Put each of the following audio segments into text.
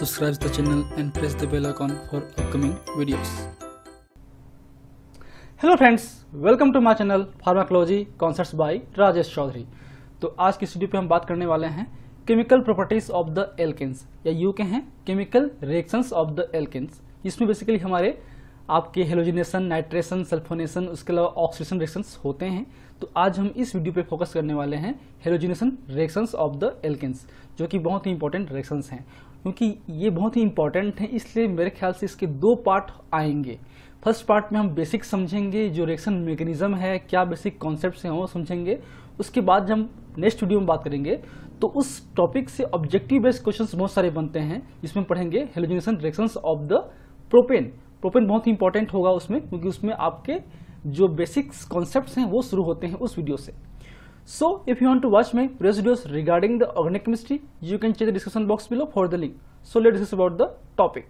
subscribe the channel and press the bell icon for upcoming videos hello friends welcome to my channel pharmacology concepts by Rajesh Choudhary तो आज की video पे हम बात करने वाले हैं chemical properties of the alkanes या यू के हैं chemical reactions of the alkanes इसमें बेसिकली हमारे आपके हेलोजिनेशन नाइट्रेशन सल्फोनेशन उसके अलावा ऑक्सीजन रिएक्शंस होते हैं तो आज हम इस वीडियो पे फोकस करने वाले हैं halogenation reactions of the alkanes जो कि बहुत ही इंपॉर्टेंट रिएक्शंस हैं क्योंकि ये बहुत ही इंपॉर्टेंट है इसलिए मेरे ख्याल से इसके दो पार्ट आएंगे फर्स्ट पार्ट में हम बेसिक समझेंगे जो रिएक्शन मैकेनिज्म है क्या बेसिक कॉन्सेप्ट हैं वो समझेंगे उसके बाद जब हम नेक्स्ट वीडियो में बात करेंगे तो उस टॉपिक से ऑब्जेक्टिव बेस्ड क्वेश्चन बहुत सारे बनते हैं जिसमें पढ़ेंगे halogenation reaction of the propane propane बहुत ही इंपॉर्टेंट होगा उसमें क्योंकि उसमें आपके जो बेसिक्स कॉन्सेप्ट हैं वो शुरू होते हैं उस वीडियो से So if you want to watch my previous videos regarding the organic chemistry, you can check the description box below for the link. So let's discuss about the topic.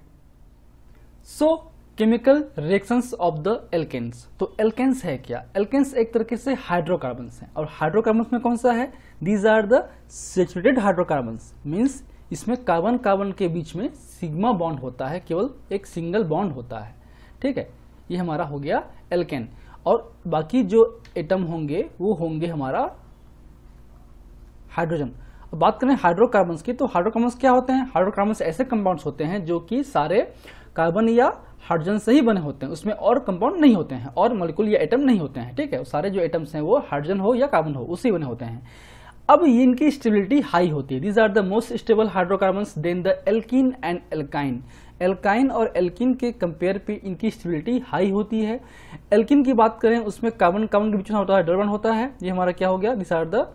So chemical reactions of the alkanes तो alkanes है क्या alkanes एक तरीके से hydrocarbons हैं और hydrocarbons में कौन सा है these are the saturated hydrocarbons means इसमें कार्बन कार्बन के बीच में सिग्मा बॉन्ड होता है केवल एक सिंगल बॉन्ड होता है ठीक है ये हमारा हो गया एल्केन और बाकी जो एटम होंगे वो होंगे हमारा हाइड्रोजन अब बात करें हाइड्रोकार्बन की तो हाइड्रोकार्बन क्या होते हैं हाइड्रोकार्बन ऐसे कंपाउंड्स होते हैं जो कि सारे कार्बन या हाइड्रोजन से ही बने होते हैं उसमें और कंपाउंड नहीं होते हैं और मलिकुल या एटम नहीं होते हैं ठीक है सारे जो एटम्स हैं वो हाइड्रोजन हो या कार्बन हो उसी बने होते हैं अब इनकी स्टेबिलिटी हाई होती है these are the most stable hydrocarbon than the alkene and alkyne alkyne और एल्किन के कंपेयर पे इनकी स्टेबिलिटी हाई होती है एल्किन की बात करें उसमें कार्बन कार्बन के बीच में होता है डरबन होता है ये हमारा क्या हो गया दिस आर द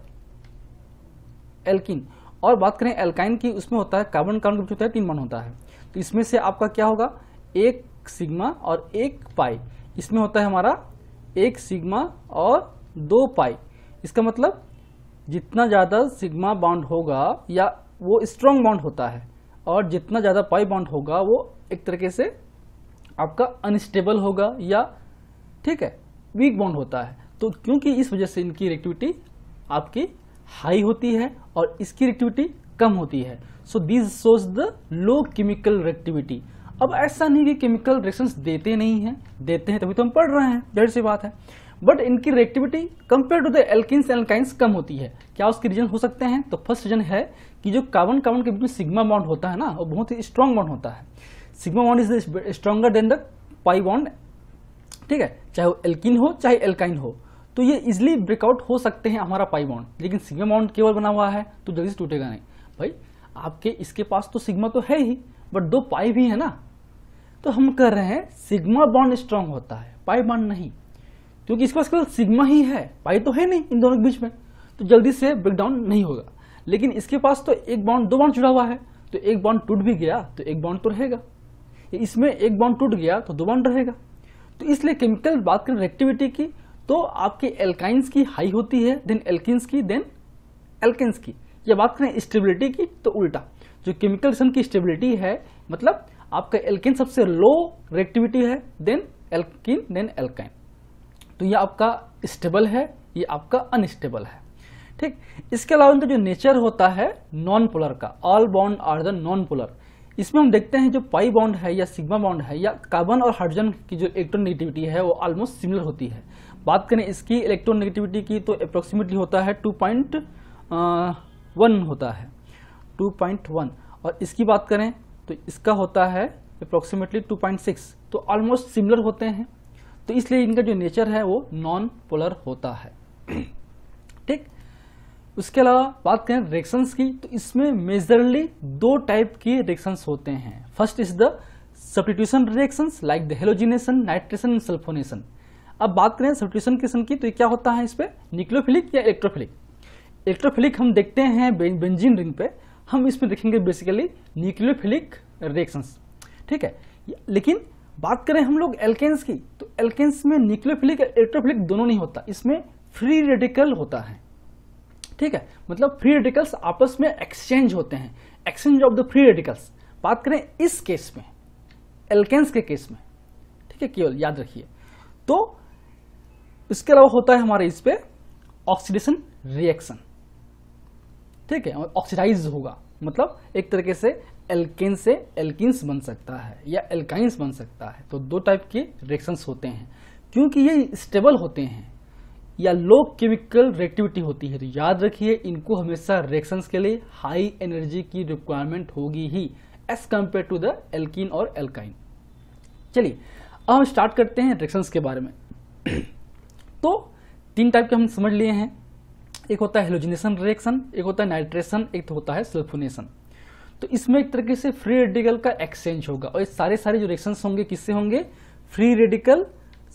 एल्किन और बात करें एल्काइन की उसमें होता है कार्बन कार्बन ग्रुप होता है तीन बन होता है तो इसमें से आपका क्या होगा एक सिग्मा और एक पाई इसमें होता है हमारा एक सिग्मा और दो पाई इसका मतलब जितना ज़्यादा सिग्मा बाउंड होगा या वो स्ट्रॉन्ग बाउंड होता है और जितना ज़्यादा पाई बाउंड होगा वो एक तरीके से आपका अनस्टेबल होगा या ठीक है वीक बाउंड होता है तो क्योंकि इस वजह से इनकी रिएक्टिविटी आपकी हाई होती है और इसकी रिएक्टिविटी कम होती है so this shows the low chemical reactivity अब ऐसा नहीं कि केमिकल रिएक्शंस देते नहीं हैं देते हैं तभी तो हम पढ़ रहे हैं डेढ़ सी बात है बट इनकी reactivity compare to the alkenes alkynes कम होती है क्या उसके रीजन हो सकते हैं तो फर्स्ट रीजन है कि जो कार्बन कार्बन के बीच में सिग्मा बॉन्ड होता है ना वो बहुत ही स्ट्रांग बॉन्ड होता है sigma bond is stronger than the pi bond ठीक है चाहे वो एल्किन हो चाहे एल्काइन हो तो ये इजिली ब्रेकआउट हो सकते हैं हमारा पाई बाउंड लेकिन सिग्मा बाउंड केवल बना हुआ है तो जल्दी से टूटेगा नहीं भाई आपके इसके पास तो सिग्मा तो है ही बट दो पाई भी है ना तो हम कह रहे हैं सिग्मा बॉन्ड स्ट्रांग होता है पाई बॉन्ड नहीं क्योंकि इसके पास केवल सिग्मा ही है पाई तो है नहीं इन दोनों के बीच में तो जल्दी से ब्रेकडाउन नहीं होगा लेकिन इसके पास तो एक बॉन्ड दो बॉन्ड जुड़ा हुआ है तो एक बॉन्ड टूट भी गया तो एक बॉन्ड तो रहेगा इसमें एक बॉन्ड टूट गया तो दो बॉन्ड रहेगा तो इसलिए केमिकल बात करें रिएक्टिविटी की तो आपके एल्काइंस की हाई होती है देन एल्किस की देन एल्किस की या बात करें स्टेबिलिटी की तो उल्टा जो केमिकल रिएक्शन की स्टेबिलिटी है मतलब आपका एल्किन सबसे लो रिएक्टिविटी है देन एल्किन देन एल्काइन तो ये आपका स्टेबल है ये आपका अनस्टेबल है ठीक इसके अलावा इनका जो नेचर होता है नॉन पोलर का all bond are the non polar इसमें हम देखते हैं जो पाई बाउंड है या सिग्मा बॉन्ड है या कार्बन और हाइड्रोजन की जो इलेक्ट्रॉन है वो ऑलमोस्ट सिमिलर होती है बात करें इसकी इलेक्ट्रोनेगेटिविटी की तो अप्रोक्सीमेटली होता है टू पॉइंट वन होता है टू पॉइंट वन और इसकी बात करें तो इसका होता है अप्रोक्सीमेटली टू पॉइंट सिक्स तो ऑलमोस्ट सिमिलर होते हैं तो इसलिए इनका जो नेचर है वो नॉन पोलर होता है ठीक उसके अलावा बात करें रिएक्शंस की तो इसमें मेजरली दो टाइप के रिएक्शंस होते हैं first is the substitution reactions like the halogenation nitration sulfonation अब बात करें सब्ट्यूशन किसन की तो ये क्या होता है इस पर निक्लोफिलिक या इलेक्ट्रोफिलिक इलेक्ट्रोफिलिक हम देखते हैं बेंजीन रिंग पे हम इसमें देखेंगे बेसिकली न्यूक्लियोफिलिक रिएक्शंस ठीक है लेकिन बात करें हम लोग एल्केन्स की तो एल्केन्स में न्यूक्लियोफिलिक इलेक्ट्रोफिलिक दोनों नहीं होता इसमें फ्री रेडिकल होता है ठीक है मतलब फ्री रेडिकल्स आपस में एक्सचेंज होते हैं exchange of the free radicals बात करें इस केस में एल्केन्स के केस में ठीक है केवल याद रखिए तो इसके अलावा होता है हमारे इस पर ऑक्सीडेशन रिएक्शन ठीक है ऑक्सीडाइज होगा मतलब एक तरीके से एल्केन से एल्किस बन सकता है या एल्काइंस बन सकता है तो दो टाइप के रिएक्शंस होते हैं क्योंकि ये स्टेबल होते हैं या लो केमिकल रिएक्टिविटी होती है तो याद रखिए इनको हमेशा रिएक्शंस के लिए हाई एनर्जी की रिक्वायरमेंट होगी ही as compare to the alkene और एल्काइन चलिए अब हम स्टार्ट करते हैं रिएक्शंस के बारे में तो तीन टाइप के हम समझ लिए हैं एक होता है हेलोजिनेशन रिएक्शन एक होता है नाइट्रेशन एक होता है सल्फोनेशन तो इसमें एक तरीके से फ्री रेडिकल का एक्सचेंज होगा और ये सारे सारे जो रिएक्शन होंगे किससे होंगे फ्री रेडिकल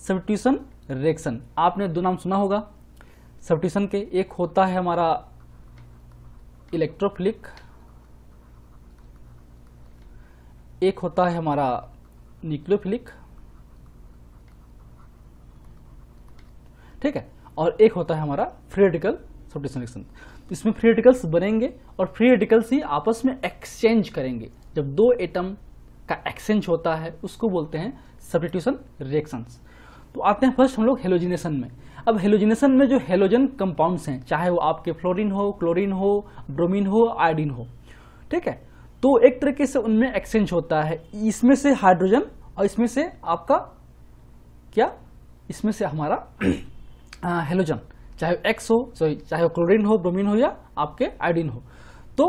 सब्ट्यूशन रिएक्शन आपने दो नाम सुना होगा सब्ट्यूशन के एक होता है हमारा इलेक्ट्रोफिलिक एक होता है हमारा न्यूक्लियोफिलिक ठीक है और एक होता है हमारा फ्री रेडिकल इसमें फ्री रेडिकल्स बनेंगे और फ्री रेडिकल्स ही आपस में एक्सचेंज करेंगे जब दो एटम का एक्सचेंज होता है उसको बोलते हैं सब्डिट्यूशन रिएक्शन तो आते हैं फर्स्ट हम लोग हेलोजिनेशन में अब हेलोजिनेशन में जो हेलोजन कंपाउंड्स हैं चाहे वो आपके फ्लोरिन हो क्लोरिन हो ब्रोमिन हो आयोडीन हो ठीक है तो एक तरीके से उनमें एक्सचेंज होता है इसमें से हाइड्रोजन और इसमें से आपका क्या इसमें से हमारा हेलोजन चाहे एक्स हो सॉरी चाहे वो क्लोरिन हो ब्रोमीन हो या आपके आयोडीन हो तो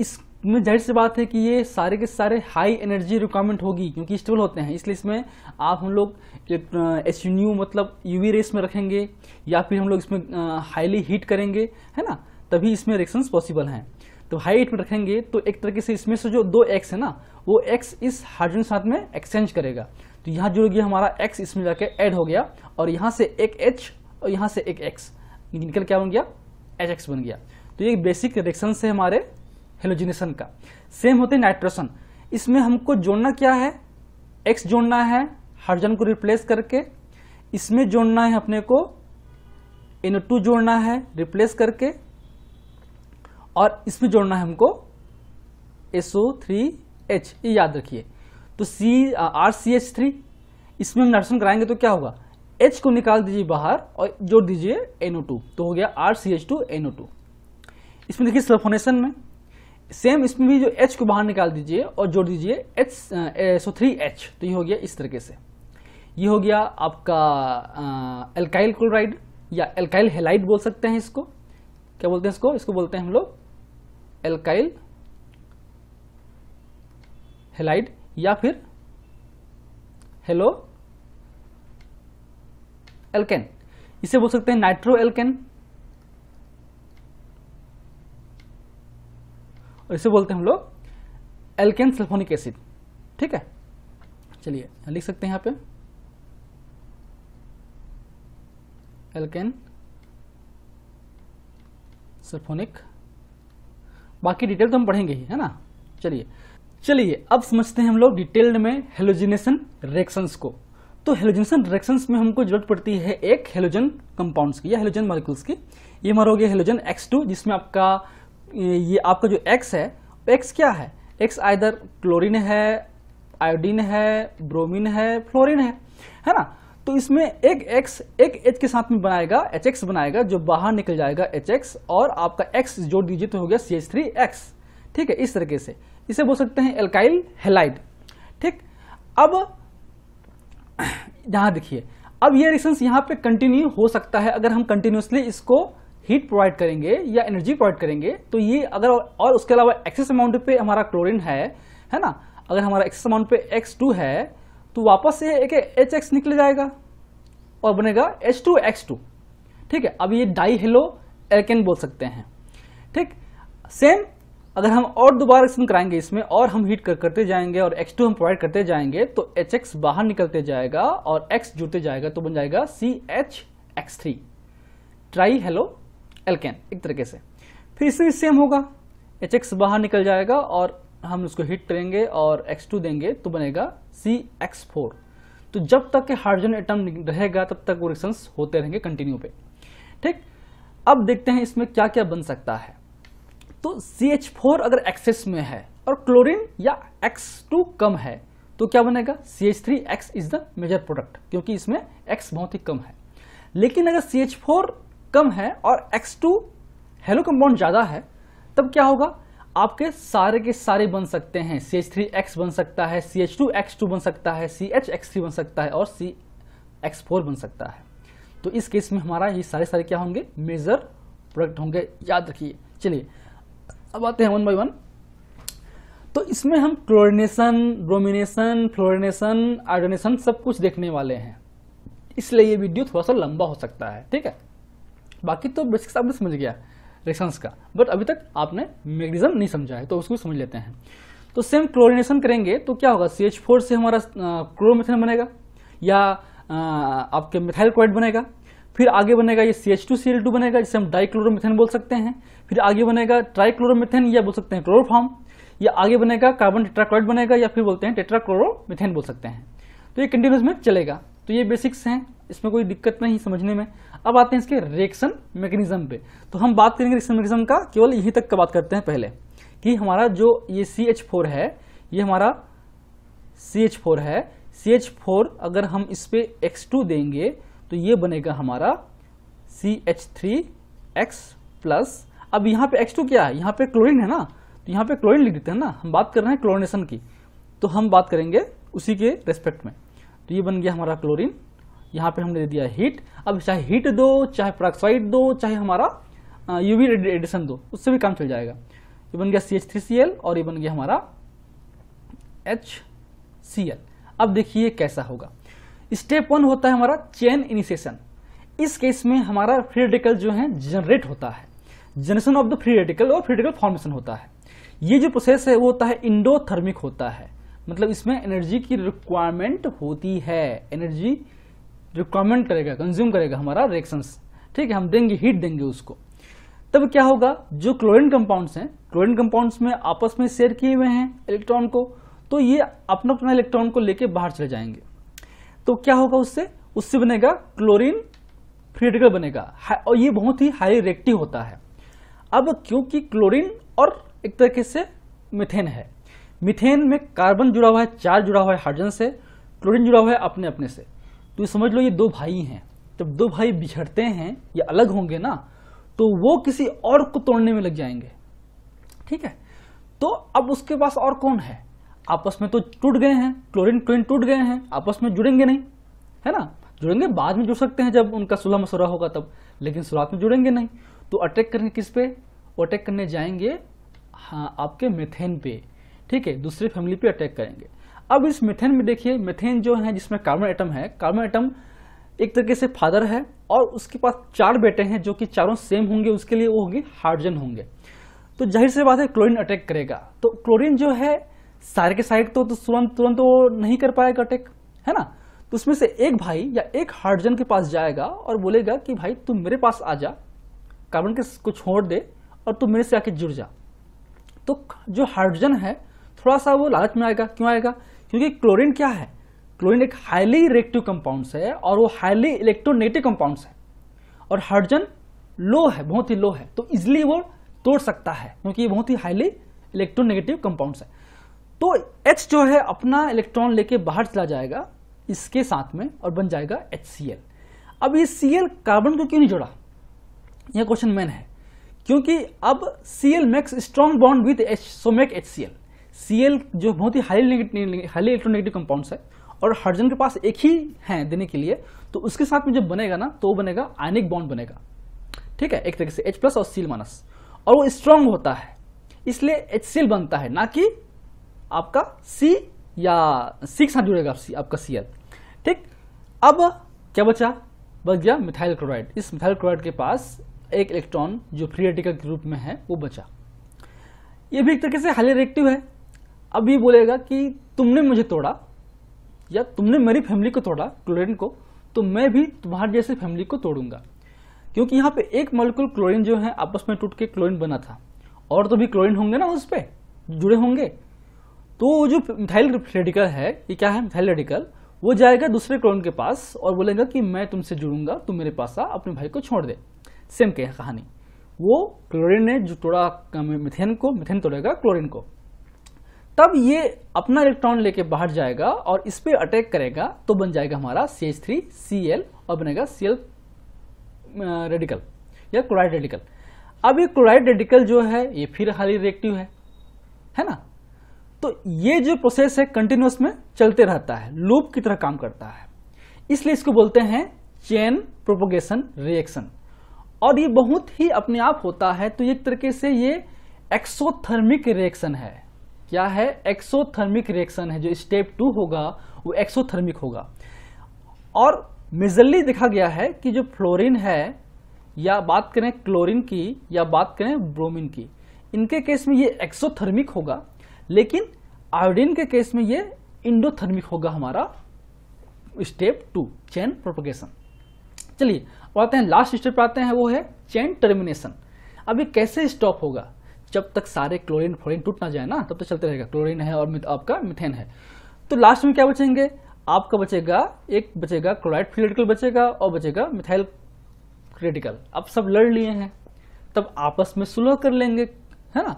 इसमें जाहिर सी बात है कि ये सारे के सारे हाई एनर्जी रिक्वायरमेंट होगी क्योंकि स्टेबल होते हैं इसलिए इसमें आप हम लोग एच न्यू मतलब यूवी रेस में रखेंगे या फिर हम लोग इसमें हाईली हीट करेंगे है ना तभी इसमें रिएक्शन पॉसिबल हैं तो हाई हीट में रखेंगे तो एक तरीके से इसमें से जो दो एक्स है ना वो एक्स इस हाइड्रोजन साथ में एक्सचेंज करेगा तो यहाँ जुड़ गया हमारा एक्स इसमें जाके ऐड हो गया और यहाँ से एक एच और यहाँ से एक एक्स निकल क्या बन गया एच एक्स बन गया तो ये बेसिक रिएक्शन से हमारे हेलोजिनेशन का सेम होते नाइट्रोसन इसमें हमको जोड़ना क्या है एक्स जोड़ना है हाइड्रोजन को रिप्लेस करके इसमें जोड़ना है अपने को एनो जोड़ना है रिप्लेस करके और इसमें जोड़ना है हमको एसओ थ्री एच ये याद रखिए तो C R C H three इसमें हम नाइट्रोजन कराएंगे तो क्या होगा एच को निकाल दीजिए बाहर और जोड़ दीजिए एनओ टू तो हो गया R C H two NO two इसमें देखिए सल्फोनेशन में सेम इसमें भी जो एच को बाहर निकाल दीजिए और जोड़ दीजिए एच सो थ्री एच तो ये हो गया इस तरीके से ये हो गया आपका एल्काइल क्लोराइड या एल्काइल हेलाइट बोल सकते हैं इसको क्या बोलते हैं इसको इसको बोलते हैं हम लोग एल्काइल हेलाइड या फिर हेलो एल्केन इसे बोल सकते हैं नाइट्रो एल्केन इसे बोलते हैं हम लोग एल्केन सल्फोनिक एसिड ठीक है चलिए लिख सकते हैं यहां पे एल्केन सल्फोनिक बाकी डिटेल तो हम पढ़ेंगे ही है ना चलिए चलिए अब समझते हैं हम लोग डिटेल्ड में हेलोजिनेशन रिएक्शंस को तो हेलोजिनेशन रिएक्शंस में हमको जरूरत पड़ती है एक हेलोजन कंपाउंड्स की या हेलोजन मॉलिक्यूल्स की ये हमारा हो गया हेलोजन X2 जिसमें आपका ये आपका जो X है X क्या है X आइदर क्लोरीन है आयोडीन है ब्रोमीन है फ्लोरिन है है ना तो इसमें एक एक्स एक एच के साथ में बनाएगा एच एक्स बनाएगा जो बाहर निकल जाएगा एच एक्स और आपका एक्स जोड़ दीजिए तो हो गया सी एच थ्री एक्स ठीक है इस तरीके से इसे बोल सकते हैं एल्काइल हेलाइड ठीक अब यहां देखिए अब ये रिएक्शंस यहां पे कंटिन्यू हो सकता है अगर हम कंटिन्यूसली इसको हीट प्रोवाइड करेंगे या एनर्जी प्रोवाइड करेंगे तो ये अगर और उसके अलावा एक्सेस अमाउंट पे हमारा क्लोरीन है है ना अगर हमारा एक्सेस अमाउंट पे एक्स टू है तो वापस से एक एच एक्स निकल जाएगा और बनेगा एच टू एक्स टू ठीक है अब ये डाई हेलो एल्केन बोल सकते हैं ठीक सेम अगर हम और दोबारा एक्शन कराएंगे इसमें और हम हीट कर करते जाएंगे और एक्स टू हम प्रोवाइड करते जाएंगे तो एच एक्स बाहर निकलते जाएगा और एक्स जुड़ते जाएगा तो बन जाएगा C H X three tri halo can एक तरीके से फिर इससे भी सेम होगा एच एक्स बाहर निकल जाएगा और हम उसको हीट करेंगे और एक्स टू देंगे तो बनेगा सी एक्स फोर तो जब तक के हाइड्रोजन एटम रहेगा तब तक वो रिएक्शंस होते रहेंगे कंटिन्यू पे ठीक अब देखते हैं इसमें क्या क्या बन सकता है तो सी एच फोर अगर एक्सेस में है और क्लोरीन या एक्स टू कम है तो क्या बनेगा C H three X is the major product क्योंकि इसमें एक्स बहुत ही कम है लेकिन अगर सी एच फोर कम है और एक्स टू हेलो कंपाउंड ज़्यादा है तब क्या होगा आपके सारे के सारे बन सकते हैं सी एच थ्री एक्स बन सकता है C H two X two बन सकता है सी एच एक्स थ्री बन सकता है और सी एक्स फोर बन सकता है तो इस केस में हमारा ये सारे सारे क्या होंगे मेजर प्रोडक्ट होंगे याद रखिए चलिए अब आते हैं वन बाई वन तो इसमें हम क्लोरिनेशन ब्रोमिनेशन फ्लोरिनेशन आयोडोनेशन सब कुछ देखने वाले हैं इसलिए ये वीडियो थोड़ा सा लंबा हो सकता है ठीक है बाकी तो बेसिक्स आपने समझ गया रिएक्शंस का बट अभी तक आपने मैग्नीजम नहीं समझा है तो उसको समझ लेते हैं तो सेम क्लोरिनेशन करेंगे तो क्या होगा सी एच फोर से हमारा क्लोरोमिथेन बनेगा या आ, आपके मिथाइल क्लोराइड बनेगा फिर आगे बनेगा ये C H two C L two बनेगा जिसे हम डाई क्लोरोमिथेन बोल सकते हैं फिर आगे बनेगा ट्राइक्लोरोमिथेन या बोल सकते हैं क्लोरोफॉर्म या आगे बनेगा कार्बन टेट्राक्लोराइड बनेगा या फिर बोलते हैं टेट्राक्लोरोमिथेन बोल सकते हैं तो ये कंटिन्यूस में चलेगा तो ये बेसिक्स हैं इसमें कोई दिक्कत नहीं समझने में अब आते हैं इसके रिएक्शन मैकेनिज्म पे तो हम बात करेंगे रिएक्शन मैकेनिज्म का केवल यहीं तक का बात करते हैं पहले कि हमारा जो ये सी एच फोर है ये हमारा सी एच फोर है सी एच फोर अगर हम इस पर एक्स टू देंगे तो ये बनेगा हमारा C H three X plus अब यहाँ पे X2 क्या है यहाँ पे क्लोरीन है ना तो यहाँ पे क्लोरीन लिख देते हैं ना हम बात कर रहे हैं क्लोरिनेशन की तो हम बात करेंगे उसी के रेस्पेक्ट में तो ये बन गया हमारा क्लोरीन यहाँ पे हमने दे दिया हीट अब चाहे हीट दो चाहे प्रोक्साइड दो चाहे हमारा यूवी रेडिएशन दो उससे भी काम चल जाएगा ये बन गया C H three C L और ये बन गया हमारा एच सी एल अब देखिए कैसा होगा स्टेप वन होता है हमारा चेन इनिशिएशन इस केस में हमारा फ्री रेडिकल जो है जनरेट होता है generation of the free radical और फ्री रेडिकल फॉर्मेशन होता है ये जो प्रोसेस है वो होता है इंडोथर्मिक होता है मतलब इसमें एनर्जी की रिक्वायरमेंट होती है एनर्जी रिक्वायरमेंट करेगा कंज्यूम करेगा हमारा रिएक्शन ठीक है हम देंगे हीट देंगे उसको तब क्या होगा जो क्लोरीन कंपाउंड्स हैं क्लोरीन कंपाउंड्स में आपस में शेयर किए हुए हैं इलेक्ट्रॉन को तो ये अपना अपना इलेक्ट्रॉन को लेके बाहर चले जाएंगे तो क्या होगा उससे उससे बनेगा क्लोरीन फ्रीडिकल बनेगा और ये बहुत ही हाई रिएक्टिव होता है अब क्योंकि क्लोरीन और एक तरीके से मिथेन है मिथेन में कार्बन जुड़ा हुआ है चार जुड़ा हुआ है हाइड्रोजन से क्लोरीन जुड़ा हुआ है अपने अपने से तो समझ लो ये दो भाई हैं जब दो भाई बिछड़ते हैं या अलग होंगे ना तो वो किसी और को तोड़ने में लग जाएंगे ठीक है तो अब उसके पास और कौन है आपस में तो टूट गए हैं क्लोरीन क्लोरीन टूट गए हैं आपस में जुड़ेंगे नहीं है ना जुड़ेंगे बाद में जुड़ सकते हैं जब उनका सुलह मसूरा होगा तब लेकिन शुरुआत में जुड़ेंगे नहीं तो अटैक करने किस पे वो अटैक करने जाएंगे हाँ आपके मिथेन पे ठीक है दूसरे फैमिली पे अटैक करेंगे अब इस मिथेन में देखिए मिथेन जो है जिसमें कार्बन एटम है कार्बन एटम एक तरीके से फादर है और उसके पास चार बेटे हैं जो कि चारों सेम होंगे उसके लिए वो होंगे हाइड्रोजन होंगे तो जाहिर सी बात है क्लोरीन अटैक करेगा तो क्लोरीन जो है सारे के साइड तो, तो तुरंत तुरंत वो नहीं कर पाएगा अटैक है ना तो उसमें से एक भाई या एक हाइड्रोजन के पास जाएगा और बोलेगा कि भाई तुम मेरे पास आ जा कार्बन के को छोड़ दे और तू मेरे से आके जुड़ जा तो जो हाइड्रोजन है थोड़ा सा वो लालच में आएगा क्यों आएगा क्योंकि क्लोरीन क्या है क्लोरीन एक हाईली रिएक्टिव कंपाउंड्स है और वो हाईली इलेक्ट्रोनेटिव कंपाउंड्स है और हाइड्रोजन लो है बहुत ही लो है तो इजिली वो तोड़ सकता है क्योंकि ये बहुत ही हाईली इलेक्ट्रोनेगेटिव कंपाउंड्स है तो एच जो है अपना इलेक्ट्रॉन लेके बाहर चला जाएगा इसके साथ में और बन जाएगा एच अब ये सी कार्बन को क्यों नहीं जोड़ा ये क्वेश्चन मेन है क्योंकि अब C L max strong bond with H so make H C L C L जो बहुत ही हाई हाईली इलेक्ट्रोनेगेटिव कंपाउंड्स है और हाइड्रोजन के पास एक ही है देने के लिए तो उसके साथ में जब बनेगा ना तो बनेगा आयनिक बॉन्ड बनेगा ठीक है एक तरीके से एच प्लस और सील माइनस और वो स्ट्रांग होता है इसलिए एच सी एल बनता है ना कि आपका सी या सी के साथ जुड़ेगा आपका सी ठीक अब क्या बचा बच गया मिथाइल क्लोराइड इस मिथाइल क्लोराइड के पास एक इलेक्ट्रॉन जो फ्री रेडिकल के रूप में है वो बचा ये भी एक तरीके से हाईली रिएक्टिव है अब ये बोलेगा कि तुमने मुझे तोड़ा या तुमने मेरी फैमिली को तोड़ा क्लोरीन को तो मैं भी तुम्हारे जैसे फैमिली को तोड़ूंगा क्योंकि यहाँ पे एक मॉलिक्यूल क्लोरीन जो है आपस में टूट के क्लोरीन बना था और तो भी क्लोरीन होंगे ना उस पर जुड़े होंगे तो जो मिथाइल रेडिकल है ये क्या है मिथाइल रेडिकल वो जाएगा दूसरे क्लोरीन के पास और बोलेगा कि मैं तुमसे जुड़ूंगा तुम मेरे पास आ अपने भाई को छोड़ दे सेम कहानी वो क्लोरीन ने जो तोड़ा मिथेन को मिथेन तोड़ेगा क्लोरीन को तब ये अपना इलेक्ट्रॉन लेके बाहर जाएगा और इस पर अटैक करेगा तो बन जाएगा हमारा C H three C L और बनेगा सी एल रेडिकल या क्लोराइड रेडिकल अब ये क्लोराइड रेडिकल जो है ये फिर हाली रिएक्टिव है है ना तो ये जो प्रोसेस है कंटिन्यूस में चलते रहता है लूप की तरह काम करता है इसलिए इसको बोलते हैं चेन प्रोपोगेशन रिएक्शन और ये बहुत ही अपने आप होता है तो एक तरीके से ये एक्सोथर्मिक रिएक्शन है क्या है एक्सोथर्मिक रिएक्शन है जो स्टेप टू होगा वो एक्सोथर्मिक होगा और मेजरली देखा गया है कि जो फ्लोरीन है या बात करें क्लोरीन की या बात करें ब्रोमीन की इनके केस में ये एक्सोथर्मिक होगा लेकिन आयोडीन के केस में ये इंडोथर्मिक होगा हमारा स्टेप टू चेन प्रोपोगेशन चलिए अब आते हैं लास्ट स्टेप आते हैं वो है चैन टर्मिनेशन अब ये कैसे स्टॉप होगा जब तक सारे क्लोरीन फ्लोरिन टूट ना जाए ना तब तक तो चलते रहेगा क्लोरीन है और आपका मिथेन है तो लास्ट में क्या बचेंगे आपका बचेगा एक बचेगा क्लोराइड फ्रीडिकल बचेगा और बचेगा मिथाइल क्रिटिकल अब सब लड़ लिए हैं तब आपस में सुलह कर लेंगे है ना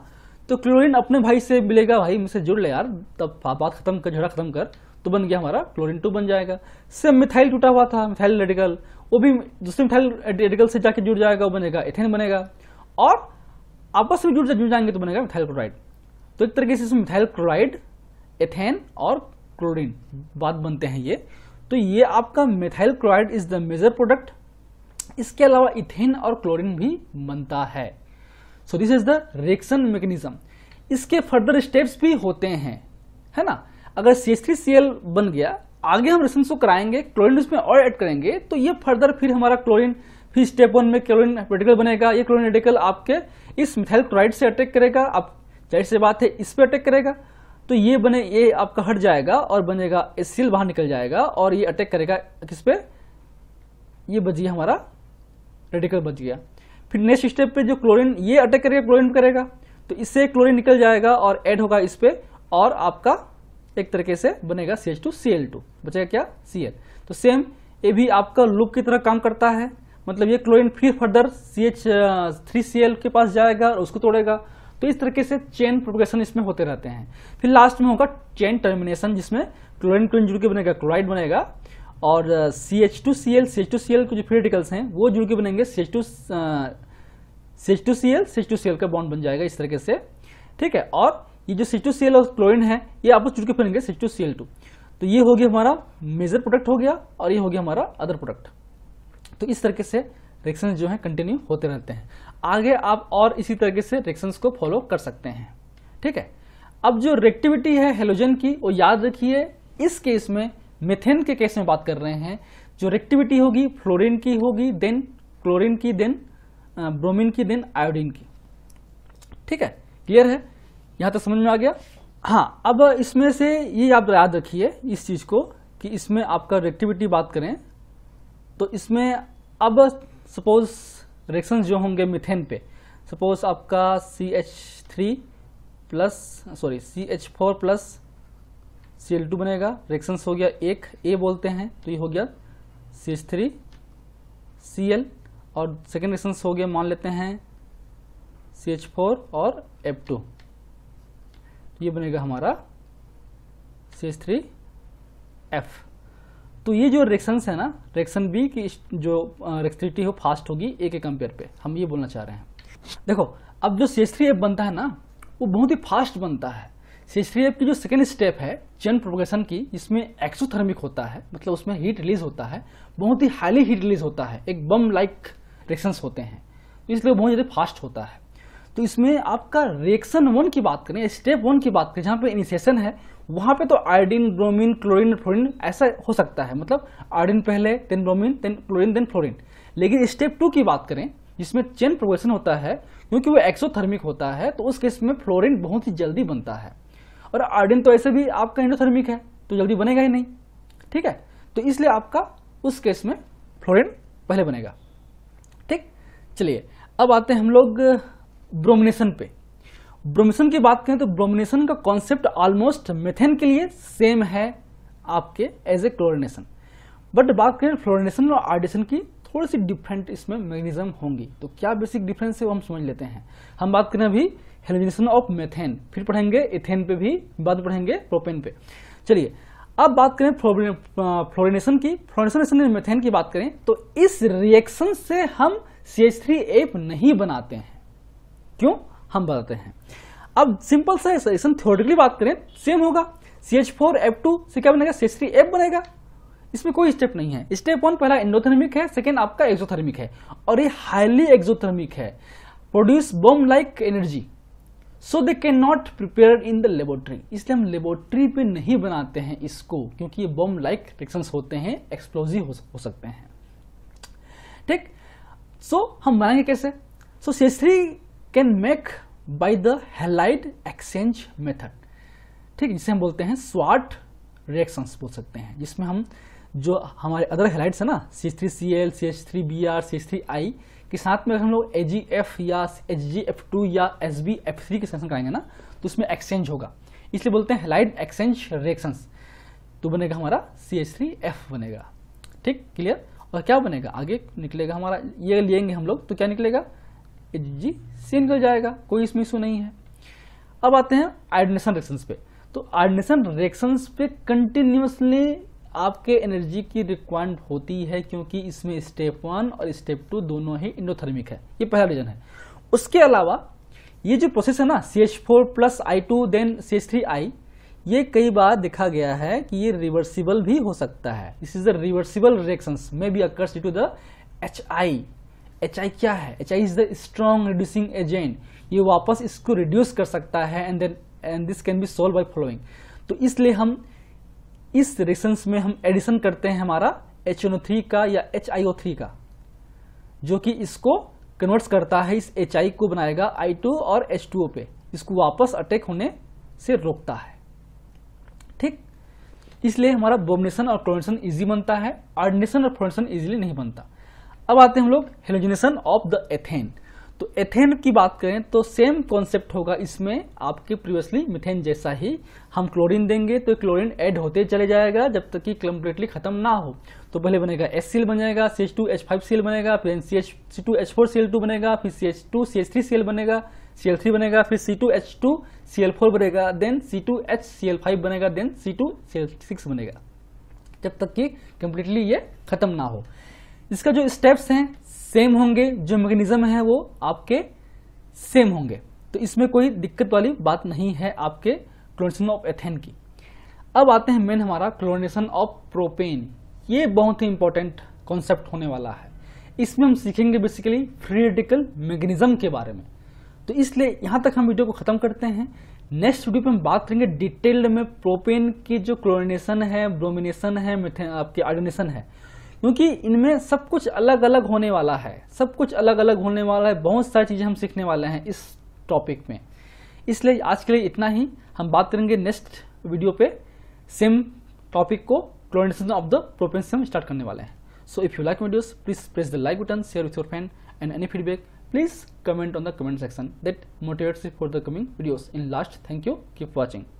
तो क्लोरीन अपने भाई से मिलेगा भाई मुझसे जुड़ ले यार तब बात खत्म कर झड़ा खत्म कर तो बन गया हमारा क्लोरीन टू बन जाएगा सेम मिथाइल टूटा हुआ था मिथाइल रेडिकल वो भी दूसरे मिथाइल रेडिकल से जाके जुड़ जाएगा वो बनेगा एथेन बनेगा और आपस में जुड़ जुड़ जाएंगे तो बनेगा मिथाइल क्लोराइड तो एक तरीके से इसमें मिथाइल क्लोराइड एथेन और क्लोरीन बात बनते हैं ये तो ये आपका methyl chloride is the major product इसके अलावा इथेन और क्लोरीन भी बनता है so this is the reaction mechanism इसके फर्दर स्टेप्स भी होते हैं है ना अगर C S three C L बन गया आगे हम रिसेंस को कराएंगे क्लोरीन उसमें और ऐड करेंगे तो ये फर्दर फिर हमारा क्लोरिन फिर स्टेप वन में क्लोरिन रेडिकल बनेगा ये क्लोरिन रेडिकल आपके इस मिथाइल क्लोराइड से अटैक करेगा आप जाहिर से बात है इस पर अटैक करेगा तो ये बने ये आपका हट जाएगा और बनेगा सील बाहर निकल जाएगा और ये अटैक करेगा किस पे ये बच गया हमारा रेडिकल बच गया फिर नेक्स्ट स्टेप पे जो क्लोरीन ये अटैक करेगा क्लोरीन करेगा तो इससे क्लोरीन निकल जाएगा और ऐड होगा इस पर और आपका एक तरीके से बनेगा C H two C L two बचेगा क्या सी एल तो सेम ये भी आपका लूप की तरह काम करता है मतलब ये क्लोरीन फिर further C H three C L के पास जाएगा और उसको तोड़ेगा तो इस तरीके से चेन प्रोपोगेशन इसमें होते रहते हैं फिर लास्ट में होगा चेन टर्मिनेशन जिसमें क्लोरीन क्लोरीन जुड़ के बनेगा क्लोराइड बनेगा और C H two C L C H two C L के जो फ्रीडिकल्स हैं वो जुड़ के बनेंगे C H two C H two C L C H two C L का बॉन्ड बन जाएगा इस तरीके से ठीक है और ये जो एल और क्लोरिन है ये आपको चुटके एल टू तो ये हो गया हमारा मेजर प्रोडक्ट हो गया और ये हो गया हमारा अदर प्रोडक्ट तो इस तरीके से रिएक्शन जो है कंटिन्यू होते रहते हैं आगे आप और इसी तरीके से रिएक्शन को फॉलो कर सकते हैं ठीक है अब जो रिएक्टिविटी है हेलोजन की वो याद रखिए इस केस में मिथेन के केस में बात कर रहे हैं जो रिएक्टिविटी होगी फ्लोरीन की होगी देन क्लोरीन की देन ब्रोमीन की देन आयोडीन की ठीक है क्लियर है यहाँ तक समझ में आ गया हाँ अब इसमें से ये आप याद रखिए इस चीज़ को कि इसमें आपका रिएक्टिविटी बात करें तो इसमें अब सपोज रिएक्शन जो होंगे मिथेन पे सपोज आपका C H three plus sorry C H four plus C L two बनेगा रिएक्शन हो गया एक ए बोलते हैं तो ये हो गया C H three C L और सेकेंड रिएक्शन हो गया मान लेते हैं सी एच फोर और एफ टू ये बनेगा हमारा सी थ्री एफ तो ये जो रिएक्शन है ना रिएक्शन बी की जो रेक्सिटी हो फास्ट होगी ए के कंपेयर पे हम ये बोलना चाह रहे हैं देखो अब जो सी थ्री एफ बनता है ना वो बहुत ही फास्ट बनता है सी एच थ्री एफ की जो सेकेंड स्टेप है चेन प्रोपगेशन की जिसमें एक्सोथर्मिक होता है मतलब उसमें हीट रिलीज होता है बहुत ही हाईली हीट रिलीज होता है एक बम लाइक रिएक्शंस होते हैं इसलिए बहुत ज़्यादा फास्ट होता है तो इसमें आपका रिएक्शन वन की बात करें स्टेप वन की बात करें जहाँ पे इनिशिएशन है वहाँ पे तो आयोडीन ब्रोमीन क्लोरीन फ्लोरीन ऐसा हो सकता है मतलब आयोडीन पहले then bromine then chlorine then fluorine लेकिन स्टेप टू की बात करें जिसमें चेन प्रोग्रेशन होता है क्योंकि वो एक्सोथर्मिक होता है तो उस केस में फ्लोरिन बहुत ही जल्दी बनता है और आयोडीन तो ऐसे भी आपका एंडोथर्मिक है तो जल्दी बनेगा ही नहीं ठीक है तो इसलिए आपका उस केस में फ्लोरिन पहले बनेगा ठीक चलिए अब आते हैं हम लोग ब्रोमिनेशन पे ब्रोमिनेशन की बात करें तो ब्रोमिनेशन का कॉन्सेप्ट ऑलमोस्ट मेथेन के लिए सेम है आपके एज ए क्लोरिनेशन बट बात करें फ्लोरिनेशन और आर्डिसन की थोड़ी सी डिफरेंट इसमें मैगनिज्म होंगी तो क्या बेसिक डिफरेंस है वो हम समझ लेते हैं हम बात करें अभी हेलोजनेशन ऑफ मेथेन फिर पढ़ेंगे इथेन पे भी बाद पढ़ेंगे प्रोपेन पे चलिए अब बात करें फ्लोरिनेशन की फ्लोरिनेशन मेथेन की बात करें तो इस रिएक्शन से हम सी नहीं बनाते हैं क्यों हम बताते हैं अब सिंपल सा एसन थ्योरेटिकली बात करें सेम होगा C H four F two से क्या बनेगा सी एच थ्री एफ बनेगा इसमें कोई स्टेप नहीं है स्टेप वन पहला इंडोथर्मिक है सेकेंड आपका एक्सोथर्मिक है और ये हाईली एक्सोथर्मिक है produce bomb like energy so they can not prepare in the laboratory इसलिए हम लेबोरेटरी पे नहीं बनाते हैं इसको क्योंकि ये बम लाइक रिएक्शन होते हैं एक्सप्लोजिव हो सकते हैं ठीक सो so, हम बनाएंगे कैसे सो so, सेसरी can make by the halide exchange method ठीक जिसे हम बोलते हैं स्वाट रिएक्शंस बोल सकते हैं जिसमें हम जो हमारे अदर हेलाइट्स है ना C three C L C H three B R C H three I के साथ में अगर हम लोग ए जी एफ या एच जी एफ टू या एस बी एफ थ्री के सेक्शन कराएंगे ना तो उसमें एक्सचेंज होगा इसलिए बोलते हैं हेलाइट एक्सचेंज रिएक्शंस तो बनेगा हमारा सी एच थ्री एफ बनेगा ठीक क्लियर और क्या बनेगा आगे निकलेगा हमारा ये लेंगे हम लोग तो क्या निकलेगा जी सी निकल जाएगा कोई इसमें इशू नहीं है अब आते हैं आइडनेशन रिएक्शंस पे तो आइडनेशन रिएक्शंस पे कंटिन्यूसली आपके एनर्जी की रिक्वायरमेंट होती है क्योंकि इसमें स्टेप वन और स्टेप टू दोनों ही इंडोथर्मिक है ये पहला रीजन है उसके अलावा ये जो प्रोसेस है ना C H four plus I two then C H three I ये कई बार देखा गया है कि ये रिवर्सिबल भी हो सकता है this is the reversible reactions may be occurs to the H I H I क्या है H I is the strong reducing agent ये वापस इसको रिड्यूस कर सकता है and then and this can be solve by following तो इसलिए हम इस रिएक्शंस में हम एडिशन करते हैं हमारा एच एन ओ थ्री का या एच आई ओ थ्री का जो कि इसको कन्वर्ट्स करता है इस एच आई को बनाएगा आई टू और एच टू ओ पे इसको वापस अटैक होने से रोकता है ठीक इसलिए हमारा बोमनेशन और क्लोनेशन इजी बनता है आर्डनेशन और फ्लोनेशन इजीली नहीं बनता अब आते हैं हम लोग हेलोजिनेशन ऑफ द एथेन तो एथेन की बात करें तो सेम कॉन्सेप्ट होगा इसमें आपके प्रीवियसली मिथेन जैसा ही हम क्लोरीन देंगे तो क्लोरीन ऐड होते चले जाएगा जब तक कि कम्प्लीटली खत्म ना हो तो पहले बनेगा एस सील बन जाएगा C H two H five Cl बनेगा फिर C H C two H four C L two बनेगा फिर C H two C H three C L बनेगा सी एल थ्री बनेगा फिर C two H two C L four बनेगा then C two H C L five बनेगा then C two C L six बनेगा जब तक कि completely ये खत्म ना हो इसका जो स्टेप्स हैं सेम होंगे जो मैकेनिज्म है वो आपके सेम होंगे तो इसमें कोई दिक्कत वाली बात नहीं है आपके क्लोनेशन ऑफ एथेन की अब आते हैं मेन हमारा क्लोनेशन ऑफ प्रोपेन ये बहुत ही इंपॉर्टेंट कॉन्सेप्ट होने वाला है इसमें हम सीखेंगे बेसिकली फ्री रेडिकल मैकेनिज्म के बारे में तो इसलिए यहाँ तक हम वीडियो को ख़त्म करते हैं नेक्स्ट वीडियो पे हम बात करेंगे डिटेल्ड में प्रोपेन की जो क्लोरिनेशन है ब्रोमिनेशन है मिथेन आपके आर्डिनेशन है क्योंकि इनमें सब कुछ अलग अलग होने वाला है सब कुछ अलग अलग होने वाला है बहुत सारी चीज़ें हम सीखने वाले हैं इस टॉपिक में इसलिए आज के लिए इतना ही हम बात करेंगे नेक्स्ट वीडियो पे सेम टॉपिक को क्लोरिनेशन ऑफ द प्रोपेन से हम स्टार्ट करने वाले हैं so if you like videos please press the like button share with your friend and any feedback please comment on the comment section that motivates for the coming videos in last thank you keep watching